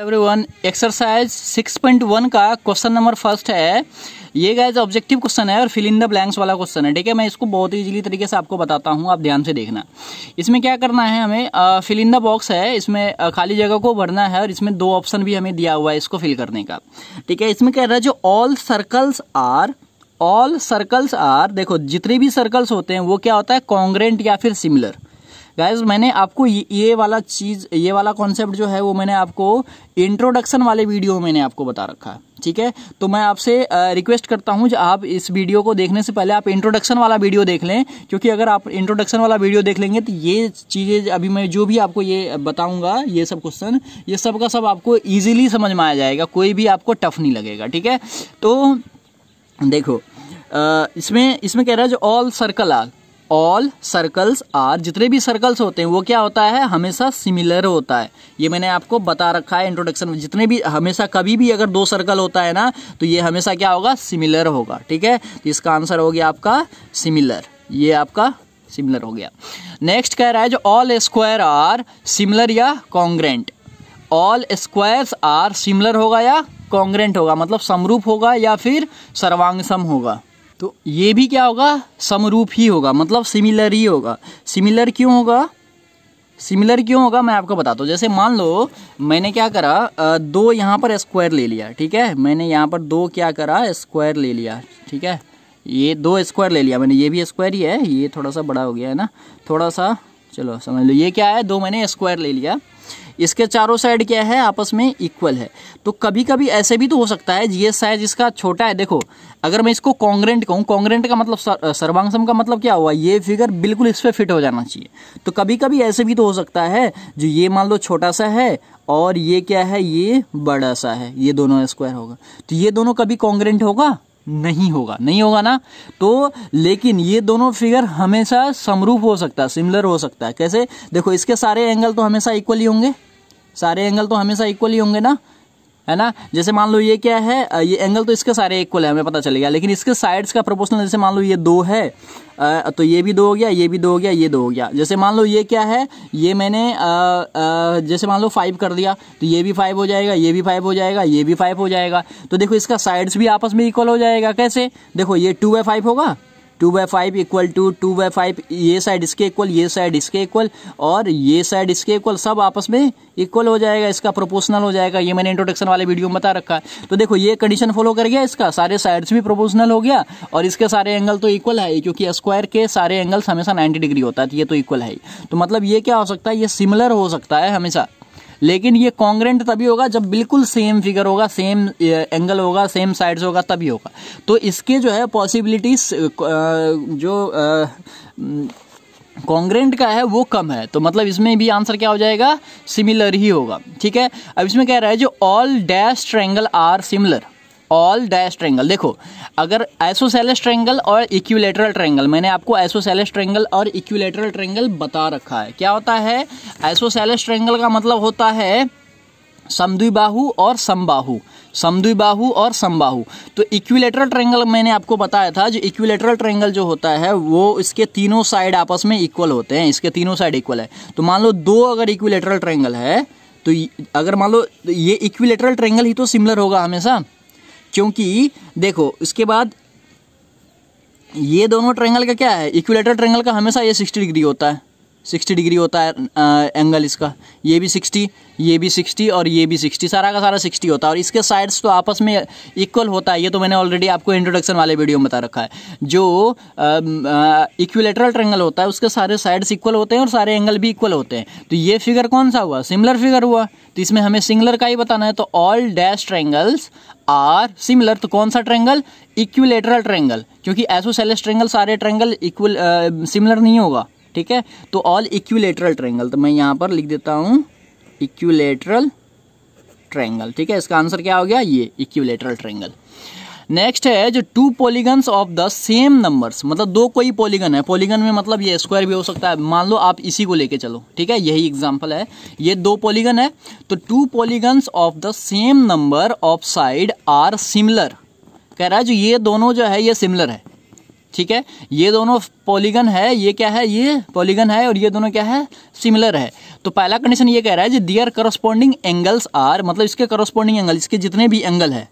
everyone exercise 6.1 का question number first है ये गाइज ऑब्जेक्टिव क्वेश्चन है और फिल इन द ब्लैंक्स वाला क्वेश्चन है ठीक है मैं इसको बहुत ही इजीली तरीके से आपको बताता हूँ आप ध्यान से देखना इसमें क्या करना है हमें फिल इन द बॉक्स है इसमें खाली जगह को भरना है और इसमें दो ऑप्शन भी हमें दिया हुआ है इसको फिल करने का ठीक है इसमें कह रहा है जो all circles are all circles are देखो जितने भी सर्कल्स होते हैं वो क्या होता है कॉन्ग्रेंट या फिर सिमिलर गाइज मैंने आपको ये वाला चीज़ ये वाला कॉन्सेप्ट जो है वो मैंने आपको इंट्रोडक्शन वाले वीडियो में मैंने आपको बता रखा है ठीक है तो मैं आपसे रिक्वेस्ट करता हूँ आप इस वीडियो को देखने से पहले आप इंट्रोडक्शन वाला वीडियो देख लें क्योंकि अगर आप इंट्रोडक्शन वाला वीडियो देख लेंगे तो ये चीज़ें अभी मैं जो भी आपको ये बताऊंगा ये सब क्वेश्चन ये सब का सब आपको ईजिली समझ में आ जाएगा कोई भी आपको टफ नहीं लगेगा ठीक है तो देखो इसमें इसमें कह रहा है जो all circle are all circles are जितने भी सर्कल्स होते हैं वो क्या होता है हमेशा सिमिलर होता है ये मैंने आपको बता रखा है इंट्रोडक्शन में जितने भी हमेशा कभी भी अगर दो सर्कल होता है ना तो ये हमेशा क्या होगा सिमिलर होगा ठीक है तो इसका आंसर हो गया आपका सिमिलर ये आपका सिमिलर हो गया नेक्स्ट कह रहा है जो ऑल स्क्वायर आर सिमिलर या congruent all squares are similar होगा या कॉन्ग्रेंट होगा मतलब समरूप होगा या फिर सर्वांगसम होगा तो ये भी क्या होगा समरूप ही होगा मतलब सिमिलर ही होगा सिमिलर क्यों होगा सिमिलर क्यों होगा मैं आपको बताता हूँ जैसे मान लो मैंने क्या करा दो यहाँ पर स्क्वायर ले लिया ठीक है मैंने यहाँ पर दो क्या करा स्क्वायर ले लिया ठीक है ये दो स्क्वायर ले लिया मैंने ये भी स्क्वायर ही है ये थोड़ा सा बड़ा हो गया है ना थोड़ा सा चलो समझ लो ये क्या है दो मैंने स्क्वायर ले लिया इसके चारों साइड क्या है आपस में इक्वल है तो कभी कभी ऐसे भी तो हो सकता है ये साइज इसका छोटा है देखो अगर मैं इसको कॉन्ग्रेंट कहूँ कॉन्ग्रेंट का मतलब सर्वांगसम का मतलब क्या हुआ ये फिगर बिल्कुल इस पर फिट हो जाना चाहिए तो कभी कभी ऐसे भी तो हो सकता है जो ये मान लो छोटा सा है और ये क्या है ये बड़ा सा है ये दोनों स्क्वायर होगा तो ये दोनों कभी कॉन्ग्रेंट होगा नहीं होगा नहीं होगा ना तो लेकिन ये दोनों फिगर हमेशा समरूप हो सकता है सिमिलर हो सकता है कैसे देखो इसके सारे एंगल तो हमेशा इक्वली होंगे सारे एंगल तो हमेशा इक्वली होंगे ना है ना जैसे मान लो ये क्या है ये एंगल तो इसके सारे इक्वल है हमें पता चलेगा लेकिन इसके साइड्स का प्रोपोर्शनल जैसे मान लो ये दो है तो ये भी दो हो गया ये भी दो हो गया ये दो हो गया जैसे मान लो ये क्या है ये मैंने आ, आ, जैसे मान लो फाइव कर दिया तो ये भी फाइव हो जाएगा ये भी फाइव हो जाएगा ये भी फाइव हो जाएगा तो देखो इसका साइड्स भी आपस में इक्वल हो जाएगा कैसे देखो ये टू बाई फाइव होगा two by five equal to two by five ये साइड इसके इक्वल ये साइड इसके इक्वल और ये साइड इसके इक्वल सब आपस में इक्वल हो जाएगा इसका प्रोपोर्शनल हो जाएगा ये मैंने इंट्रोडक्शन वाले वीडियो में बता रखा है तो देखो ये कंडीशन फॉलो कर गया इसका सारे साइड्स भी प्रोपोर्शनल हो गया और इसके सारे एंगल तो इक्वल है क्योंकि स्क्वायर के सारे एंगल्स हमेशा नाइन्टी डिग्री होता है तो ये तो इक्वल है तो मतलब ये क्या हो सकता है ये सिमिलर हो सकता है हमेशा लेकिन ये कॉन्ग्रेंट तभी होगा जब बिल्कुल सेम फिगर होगा सेम एंगल uh, होगा सेम साइड्स होगा तभी होगा तो इसके जो है पॉसिबिलिटीज uh, जो कॉन्ग्रेंट uh, का है वो कम है तो मतलब इसमें भी आंसर क्या हो जाएगा सिमिलर ही होगा ठीक है अब इसमें कह रहा है जो all dash triangle are similar all dash triangle देखो अगर एसोसेलेस ट्रेंगल और इक्यूलेटरल ट्रेंगल मैंने आपको एसोसेलेस ट्रेंगल और इक्यूलेटरल ट्रेंगल बता रखा है क्या होता है एसोसेलेस ट्रेंगल का मतलब होता है समद्विबाहु और समबाहु समद्विबाहु और समबाहु तो इक्विलेटरल ट्रेंगल मैंने आपको बताया था जो इक्विलेटरल ट्रेंगल जो होता है वो इसके तीनों साइड आपस में इक्वल होते हैं इसके तीनों साइड इक्वल है तो मान लो दो अगर इक्विलेटरल ट्रेंगल है तो अगर मान लो ये इक्विलेटरल ट्रेंगल ही तो सिमिलर होगा हमेशा क्योंकि देखो इसके बाद ये दोनों ट्रेंगल का क्या है इक्विलेटर ट्रेंगल का हमेशा ये सिक्सटी डिग्री होता है सिक्सटी डिग्री होता है एंगल इसका ये भी सिक्सटी ये भी सिक्सटी और ये भी सिक्सटी सारा का सारा सिक्सटी होता है और इसके साइड्स तो आपस में इक्वल होता है ये तो मैंने ऑलरेडी आपको इंट्रोडक्शन वाले वीडियो में बता रखा है जो इक्विलेटरल ट्रेंगल होता है उसके सारे साइड्स इक्वल होते हैं और सारे एंगल भी इक्वल होते हैं तो ये फिगर कौन सा हुआ सिमिलर फिगर हुआ तो इसमें हमें सिंगलर का ही बताना है तो all dash triangles are similar तो कौन सा ट्रेंगल इक्विलेटरल ट्रेंगल क्योंकि एसोसेलेस ट्रेंगल सारे ट्रेंगल इक्वल सिमिलर नहीं होगा ठीक है तो ऑल इक्यूलेटरल ट्रैंगल तो मैं यहाँ पर लिख देता हूँ इक्यूलेटरल ट्रैंगल ठीक है इसका आंसर क्या हो गया ये इक्यूलेटरल ट्रैंगल नेक्स्ट है जो two polygons of the same numbers मतलब दो कोई पॉलीगन है पॉलीगन में मतलब ये स्क्वायर भी हो सकता है मान लो आप इसी को लेके चलो ठीक है यही एग्जांपल है ये दो पॉलीगन है तो two polygons of the same number of side are similar कह रहा है जो ये दोनों जो है ये सिमिलर है ठीक है ये दोनों पॉलीगन है ये क्या है ये पॉलीगन है और ये दोनों क्या है सिमिलर है तो पहला कंडीशन ये कह रहा है जी दियर करस्पॉन्डिंग एंगल्स आर मतलब इसके करस्पॉन्डिंग एंगल इसके जितने भी एंगल है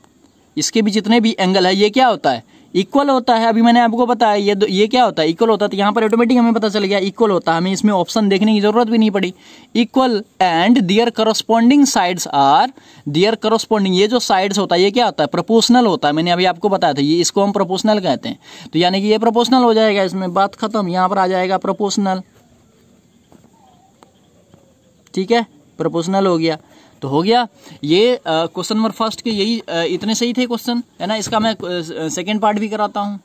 इसके भी जितने भी एंगल है ये क्या होता है इक्वल होता है अभी मैंने आपको बताया ये ये क्या होता है इक्वल होता है तो यहाँ पर ऑटोमेटिक हमें पता चल गया इक्वल होता है हमें इसमें ऑप्शन देखने की जरूरत भी नहीं पड़ी equal and their corresponding sides are their corresponding ये जो साइड्स होता है ये क्या होता है प्रपोशनल होता है मैंने अभी आपको बताया था ये इसको हम प्रपोशनल कहते हैं तो यानी कि ये प्रपोशनल हो जाएगा इसमें बात खत्म यहाँ पर आ जाएगा प्रपोशनल ठीक है प्रपोजनल हो गया तो हो गया ये क्वेश्चन नंबर फर्स्ट के यही आ, इतने सही थे क्वेश्चन है ना इसका मैं सेकेंड पार्ट भी कराता हूँ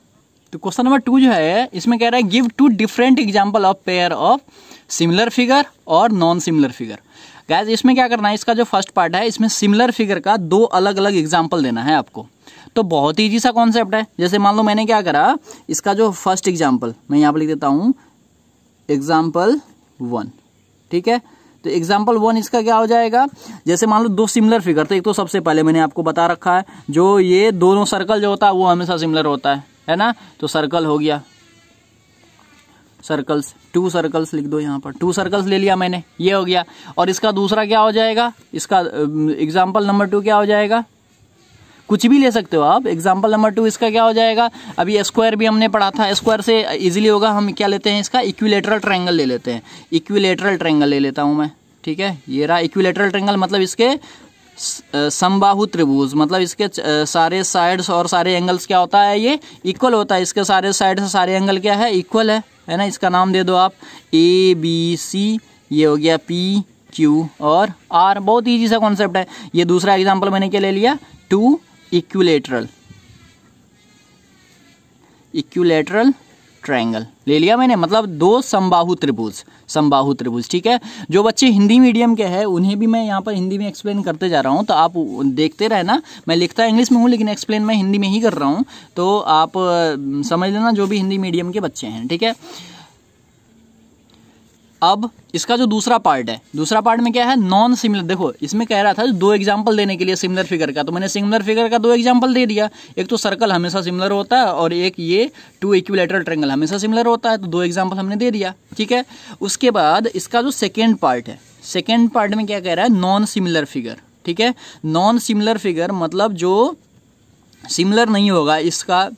तो क्वेश्चन नंबर टू जो है इसमें कह रहा है give two different example of pair of similar figure और नॉन सिमिलर फिगर गैज इसमें क्या करना है इसका जो फर्स्ट पार्ट है इसमें सिमिलर फिगर का दो अलग अलग एग्जाम्पल देना है आपको तो बहुत ही ईजी सा कॉन्सेप्ट है जैसे मान लो मैंने क्या करा इसका जो फर्स्ट एग्जाम्पल मैं यहाँ पर लिख देता हूँ एग्जाम्पल वन ठीक है तो एग्जाम्पल वन इसका क्या हो जाएगा जैसे मान लो दो सिमिलर फिगर तो एक तो सबसे पहले मैंने आपको बता रखा है जो ये दोनों सर्कल जो होता है वो हमेशा सिमिलर होता है है ना तो सर्कल हो गया सर्कल्स टू सर्कल्स लिख दो यहाँ पर टू सर्कल्स ले लिया मैंने ये हो गया और इसका दूसरा क्या हो जाएगा इसका एग्जाम्पल नंबर टू क्या हो जाएगा कुछ भी ले सकते हो आप एग्जाम्पल नंबर टू इसका क्या हो जाएगा अभी स्क्वायर भी हमने पढ़ा था स्क्वायर से इजिली होगा हम क्या लेते हैं इसका इक्विलेटरल ट्रैंगल ले लेते हैं इक्विलेटरल ट्रैंगल ले लेता हूँ मैं ठीक है ये रहा इक्विलेटरल ट्रैंगल मतलब इसके समबाहु त्रिभुज मतलब इसके सारे साइड्स और सारे एंगल्स क्या होता है ये इक्वल होता है इसके सारे साइड सारे एंगल क्या है इक्वल है है ना इसका नाम दे दो आप ए बी सी ये हो गया पी क्यू और आर बहुत ईजी सा कॉन्सेप्ट है ये दूसरा एग्जाम्पल मैंने क्या ले लिया टू इक्यूलेटरल इक्वलेटरल ट्रायंगल ले लिया मैंने मतलब दो समबाहु त्रिभुज समबाहु त्रिभुज ठीक है जो बच्चे हिंदी मीडियम के हैं उन्हें भी मैं यहाँ पर हिंदी में एक्सप्लेन करते जा रहा हूँ तो आप देखते रहना मैं लिखता इंग्लिश में हूँ लेकिन एक्सप्लेन मैं हिंदी में ही कर रहा हूँ तो आप समझ लेना जो भी हिंदी मीडियम के बच्चे हैं ठीक है अब इसका जो दूसरा पार्ट है दूसरा पार्ट में क्या है नॉन सिमिलर देखो इसमें कह रहा था दो एग्जाम्पल देने के लिए सिमिलर फिगर का तो मैंने सिमिलर फिगर का दो एग्जाम्पल दे दिया एक तो सर्कल हमेशा सिमिलर होता है और एक ये टू इक्विलेटरल ट्रेंगल हमेशा सिमिलर होता है तो दो एग्जाम्पल हमने दे दिया ठीक है उसके बाद इसका जो सेकेंड पार्ट है सेकेंड पार्ट में क्या कह रहा है नॉन सिमिलर फिगर ठीक है नॉन सिमिलर फिगर मतलब जो सिमिलर नहीं होगा इसका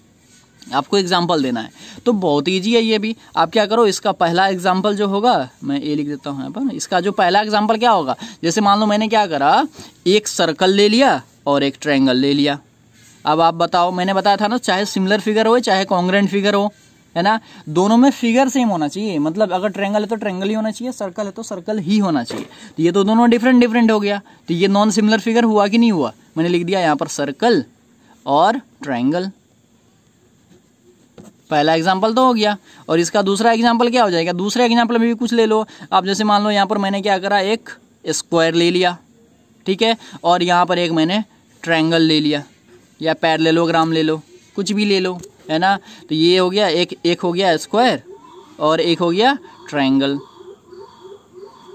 आपको एग्जाम्पल देना है तो बहुत ईजी है ये भी आप क्या करो इसका पहला एग्जाम्पल जो होगा मैं ये लिख देता हूँ यहाँ पर इसका जो पहला एग्जाम्पल क्या होगा जैसे मान लो मैंने क्या करा एक सर्कल ले लिया और एक ट्रायंगल ले लिया अब आप बताओ मैंने बताया था ना चाहे सिमिलर फिगर हो चाहे कॉन्ग्रेंट फिगर हो है ना दोनों में फिगर सेम होना चाहिए मतलब अगर ट्रेंगल है तो ट्रेंगल ही होना चाहिए सर्कल है तो सर्कल ही होना चाहिए तो ये तो दोनों डिफरेंट डिफरेंट हो गया तो ये नॉन सिमिलर फिगर हुआ कि नहीं हुआ मैंने लिख दिया यहाँ पर सर्कल और ट्रायंगल पहला एग्जाम्पल तो हो गया और इसका दूसरा एग्जाम्पल क्या हो जाएगा दूसरे एग्जाम्पल में भी कुछ ले लो आप जैसे मान लो यहाँ पर मैंने क्या करा एक स्क्वायर ले लिया ठीक है और यहाँ पर एक मैंने ट्रैंगल ले लिया या पैर ले लो ग्राम ले लो कुछ भी ले लो है ना तो ये हो गया एक एक हो गया स्क्वायर और एक हो गया ट्रायंगल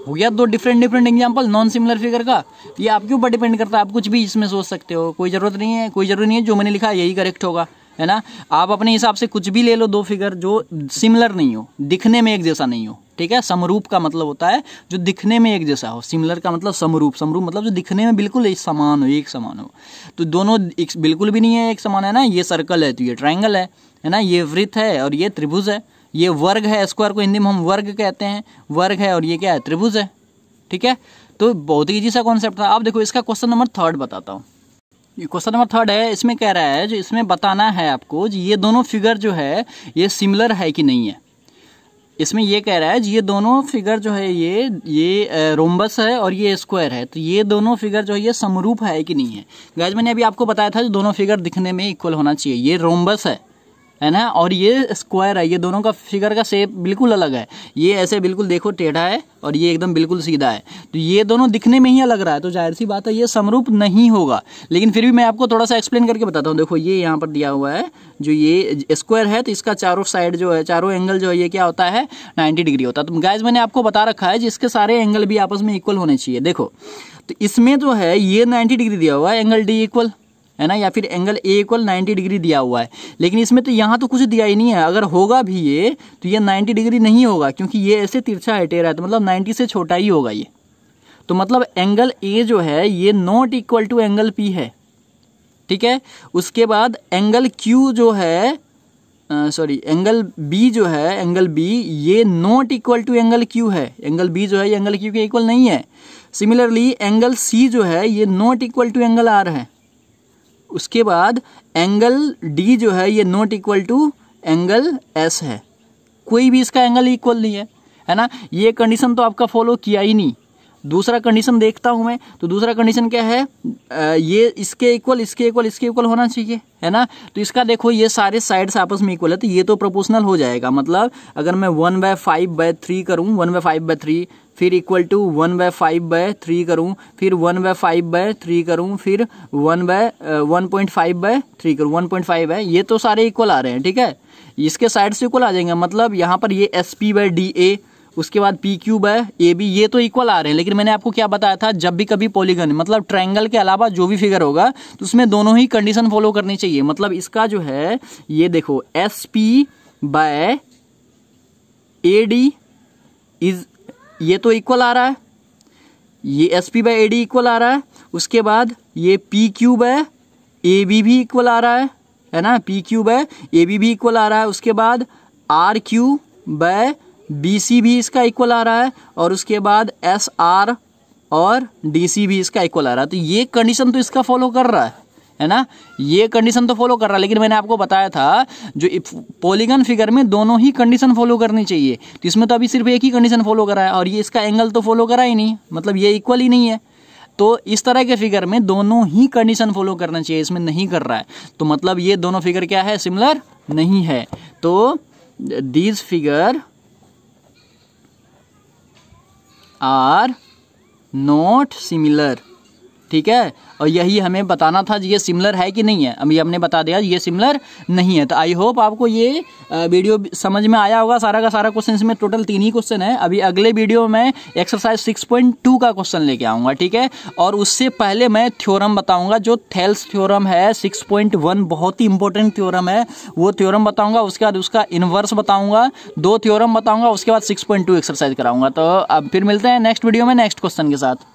हो गया दो different different example non similar figure का ये आपके ऊपर डिपेंड करता है आप कुछ भी इसमें सोच सकते हो कोई ज़रूरत नहीं है कोई ज़रूरत नहीं है जो मैंने लिखा यही करेक्ट होगा है ना आप अपने हिसाब से कुछ भी ले लो दो फिगर जो सिमिलर नहीं हो दिखने में एक जैसा नहीं हो ठीक है समरूप का मतलब होता है जो दिखने में एक जैसा हो सिमिलर का मतलब समरूप समरूप मतलब जो दिखने में बिल्कुल एक समान हो एक समान हो तो दोनों एक बिल्कुल भी नहीं है एक समान है ना ये सर्कल है तो ये ट्राइंगल है है ना ये वृत्त है और ये त्रिभुज है ये वर्ग है स्क्वायर को हिंदी में हम वर्ग कहते हैं वर्ग है और ये क्या है त्रिभुज है ठीक है तो बहुत ही जी सा कॉन्सेप्ट था आप देखो इसका क्वेश्चन नंबर थर्ड बताता हूँ क्वेश्चन नंबर थर्ड है इसमें कह रहा है जो इसमें बताना है आपको ये दोनों फिगर जो है ये सिमिलर है कि नहीं है इसमें ये कह रहा है ये दोनों फिगर जो है ये ये रोम्बस है और ये स्क्वायर है तो ये दोनों फिगर जो है ये समरूप है कि नहीं है गैज मैंने अभी आपको बताया था जो दोनों फिगर दिखने में इक्वल होना चाहिए ये रोम्बस है है ना और ये स्क्वायर है ये दोनों का फिगर का शेप बिल्कुल अलग है ये ऐसे बिल्कुल देखो टेढ़ा है और ये एकदम बिल्कुल सीधा है तो ये दोनों दिखने में ही अलग रहा है तो जाहिर सी बात है ये समरूप नहीं होगा लेकिन फिर भी मैं आपको थोड़ा सा एक्सप्लेन करके बताता हूँ देखो ये यहाँ पर दिया हुआ है जो ये स्क्वायर है तो इसका चारों साइड जो है चारों एंगल जो है ये क्या होता है नाइन्टी डिग्री होता है तो गाइज मैंने आपको बता रखा है जिसके सारे एंगल भी आपस में इक्वल होने चाहिए देखो तो इसमें जो है ये नाइन्टी डिग्री दिया हुआ है एंगल डी इक्वल है ना या फिर angle A equal ninety degree दिया हुआ है लेकिन इसमें तो यहाँ तो कुछ दिया ही नहीं है अगर होगा भी ये तो ये नाइन्टी डिग्री नहीं होगा क्योंकि ये ऐसे तिरछा हटे रहा है तो मतलब नाइन्टी से छोटा ही होगा ये तो मतलब एंगल ए जो है ये not equal to angle P है ठीक है उसके बाद एंगल क्यू जो है सॉरी एंगल बी जो है एंगल बी ये not equal to angle Q है एंगल बी जो है ये एंगल क्यू के इक्वल नहीं है सिमिलरली एंगल सी जो है ये not equal to angle R है उसके बाद एंगल डी जो है ये not equal to angle S है कोई भी इसका एंगल इक्वल नहीं है है ना ये कंडीशन तो आपका फॉलो किया ही नहीं दूसरा कंडीशन देखता हूं मैं तो दूसरा कंडीशन क्या है आ, ये इसके इक्वल इसके इक्वल इसके इक्वल होना चाहिए है ना तो इसका देखो ये सारे साइड्स आपस में इक्वल है तो ये तो प्रोपोर्शनल हो जाएगा मतलब अगर मैं one by five by three करूँ one by five by three फिर equal to one by five by three करूँ फिर one by five by three करूँ फिर one by one point five by three करूँ वन पॉइंट फाइव है ये तो सारे इक्वल आ रहे हैं ठीक है इसके साइड से इक्वल आ जाएंगे मतलब यहाँ पर ये S P by D A उसके बाद पी क्यूब है ए बी ये तो इक्वल आ रहे हैं लेकिन मैंने आपको क्या बताया था जब भी कभी पॉलीगन मतलब ट्रायंगल के अलावा जो भी फिगर होगा तो उसमें दोनों ही कंडीशन फॉलो करनी चाहिए मतलब इसका जो है ये देखो S P by A D is ये तो इक्वल आ रहा है ये S P by A D equal आ रहा है उसके बाद ये पी क्यूब है ए बी भी इक्वल आ रहा है है ना पी क्यूब है ए बी भी इक्वल आ रहा है उसके बाद R Q by B C भी इसका इक्वल आ रहा है और उसके बाद एस आर और डी सी भी इसका इक्वल आ रहा है तो ये कंडीशन तो इसका फॉलो कर रहा है है ना ये कंडीशन तो फॉलो कर रहा है लेकिन मैंने आपको बताया था जो पॉलीगन फिगर में दोनों ही कंडीशन फॉलो करनी चाहिए तो इसमें तो अभी सिर्फ एक ही कंडीशन फॉलो करा है और ये इसका एंगल तो फॉलो करा ही नहीं मतलब ये इक्वल ही नहीं है तो इस तरह के फिगर में दोनों ही कंडीशन फॉलो करना चाहिए इसमें नहीं कर रहा है तो मतलब ये दोनों फिगर क्या है सिमिलर नहीं है तो these figure are not similar ठीक है और यही हमें बताना था ये सिमिलर है कि नहीं है अभी हमने बता दिया ये सिमिलर नहीं है तो आई होप आपको ये वीडियो समझ में आया होगा सारा का सारा क्वेश्चन इसमें टोटल तीन ही क्वेश्चन है अभी अगले वीडियो में एक्सरसाइज 6.2 का क्वेश्चन लेके आऊँगा ठीक है और उससे पहले मैं थ्योरम बताऊँगा जो थेल्स थ्योरम है वन बहुत ही इंपॉर्टेंट थ्योरम है वो थ्योरम बताऊँगा उसके बाद उसका इन्वर्स बताऊँगा दो थ्योरम बताऊँगा उसके बाद सिक्स एक्सरसाइज कराऊँगा तो अब फिर मिलते हैं नेक्स्ट वीडियो में नेक्स्ट क्वेश्चन के साथ